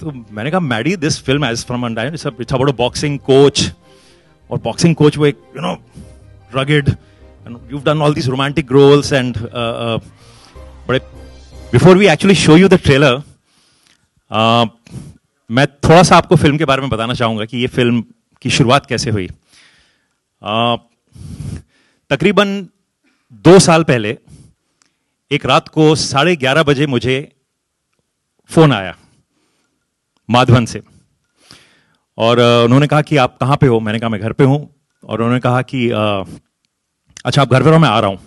तो मैंने कहा Maddy this film as from it's about boxing coach और बॉक्सिंग कोच वो एक you know rugged you done all this romantic roles and बड़े before we actually show you the trailer मैं थोड़ा सा आपको फिल्म के बारे में बताना चाहूंगा कि ये फिल्म की शुरुआत कैसे हुई uh, तकरीबन दो साल पहले एक रात को साढ़े ग्यारह बजे मुझे फ़ोन आया माधवन से और उन्होंने कहा कि आप कहाँ पे हो मैंने कहा मैं घर पे हूँ और उन्होंने कहा कि अच्छा आप घर पर हो मैं आ रहा हूँ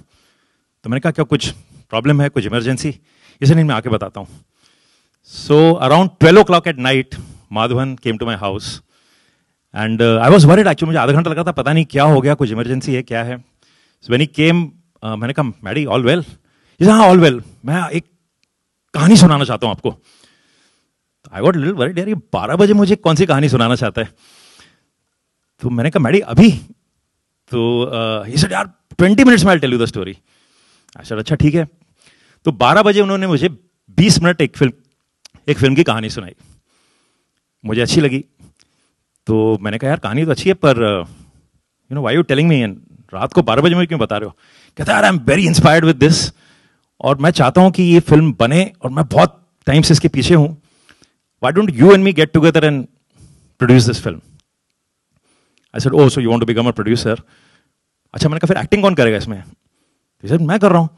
तो मैंने कहा क्या कुछ प्रॉब्लम है कुछ इमरजेंसी इसे नहीं मैं आके बताता हूँ so around twelve o'clock at night Madhavan came to my house and I was worried actually मुझे आधा घंटा लगा था पता नहीं क्या हो गया कुछ इमरजेंसी है क्या है सो वेन ही केम मैंने कहा मैडी ऑल वेल इज हाँ ऑल वेल मैं एक कहानी सुनाना चाहता हूँ आपको आई वॉट लिटिल वर्ड यार ये बारह बजे मुझे कौन सी कहानी सुनाना चाहता है तो मैंने कहा मैडी अभी तो ये सर यार ट्वेंटी मिनट्स में I tell you the story अच्छा अच्छा ठीक है तो बारह बजे उन्होंने मुझे बीस मिनट एक फिल्म एक फिल्म की कहानी सुनाई मुझे अच्छी लगी तो मैंने कहा यार कहानी तो अच्छी है पर you know why you telling me रात को बारह बजे मुझे क्यों बता रहे हो कहते यार I am very inspired with this और मैं चाहता हूँ कि ये फिल्म बने और मैं बहुत टाइम से इसके पीछे हूँ why don't you and me get together and produce this film? I said, oh, so you want to become a producer? I said, who acting on acting? He said, I'm doing it.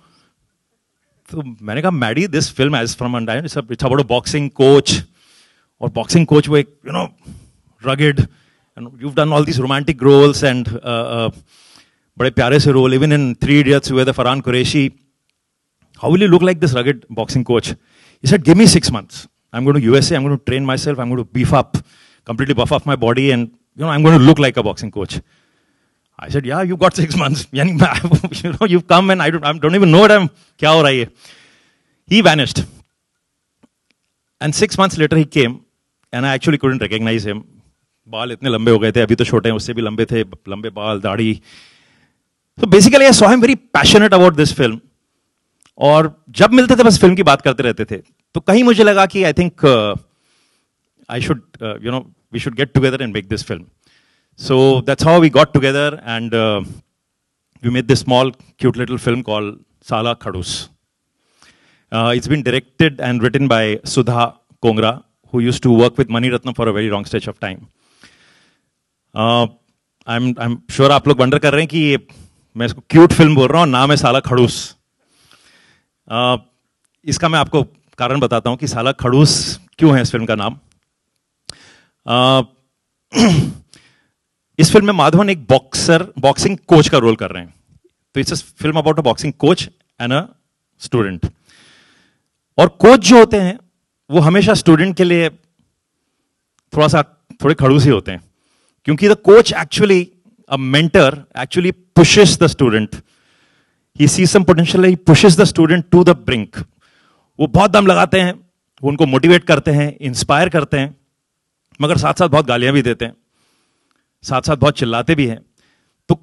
So I said, Maddie, this film is from Undyne. It's, it's about a boxing coach. Or boxing coach, where, you know, rugged. And you've done all these romantic roles and uh, uh, but role. Even in Three Idiots, you were the Farhan Qureshi. How will you look like this rugged boxing coach? He said, give me six months. I'm going to USA, I'm going to train myself, I'm going to beef up, completely buff up my body, and you know, I'm going to look like a boxing coach. I said, yeah, you got six months. you know, you've come and I don't, I don't even know what I'm, kya ho hai. He vanished. And six months later he came and I actually couldn't recognize him. बाल इतने लंबे हो गए थे अभी तो छोटे हैं उससे भी लंबे थे लंबे बाल दाढ़ी So basically, I saw him very passionate about this film. और जब मिलते थे बस फिल्म की बात करते रहते थे तो कहीं मुझे लगा कि I think I should you know we should get together and make this film so that's how we got together and we made this small cute little film call Saala Khadoos it's been directed and written by Sudha Kongara use to work with Mani Ratnam for a very long stage of time I am I am sure आप लोग wonder कर रहे हैं कि मैं इसको cute film बोल रहा हूँ नाम है साला खड़ूस इसका मैं आपको कारण बताता हूं कि साला खड़ूस क्यों है इस फिल्म का नाम इस फिल्म में माधवन एक बॉक्सर बॉक्सिंग कोच का रोल कर रहे हैं तो it's film about a boxing coach and a student और कोच जो होते हैं वो हमेशा स्टूडेंट के लिए थोड़ा सा थोड़े खड़ूस ही होते हैं क्योंकि the coach actually a mentor actually pushes the student he see some potential he pushes the student to the brink वो बहुत दम लगाते हैं वो उनको मोटिवेट करते हैं इंस्पायर करते हैं मगर साथ साथ बहुत गालियां भी देते हैं साथ साथ बहुत चिल्लाते भी हैं तो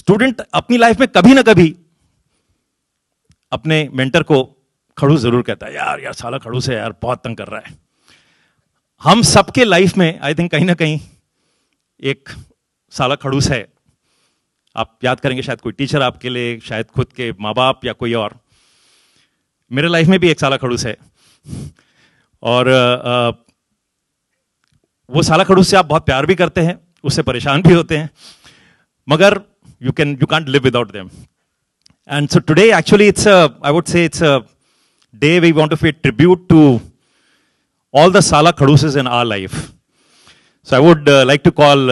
स्टूडेंट अपनी लाइफ में कभी ना कभी अपने मेंटर को खड़ूस जरूर कहता है यार यार साला खड़ूस है यार बहुत तंग कर रहा है हम सबके लाइफ में आई थिंक कहीं ना कहीं एक साला खड़ूस है आप याद करेंगे शायद कोई टीचर आपके लिए शायद खुद के माँ बाप या कोई और मेरे लाइफ में भी एक साला खड़ूस है और आ, वो साला खड़ूस से आप बहुत प्यार भी करते हैं उससे परेशान भी होते हैं मगर you can you can't live without them and so today actually it's I would say it's a day we want to pay tribute to all the Saala Khadoos in our life so I would like to call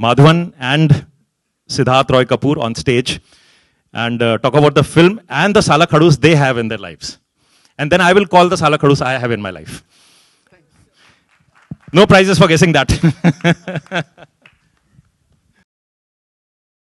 Madhavan and Siddharth Roy Kapoor on stage and uh, talk about the film and the Salakadus they have in their lives. And then I will call the Salakadus I have in my life. No prizes for guessing that.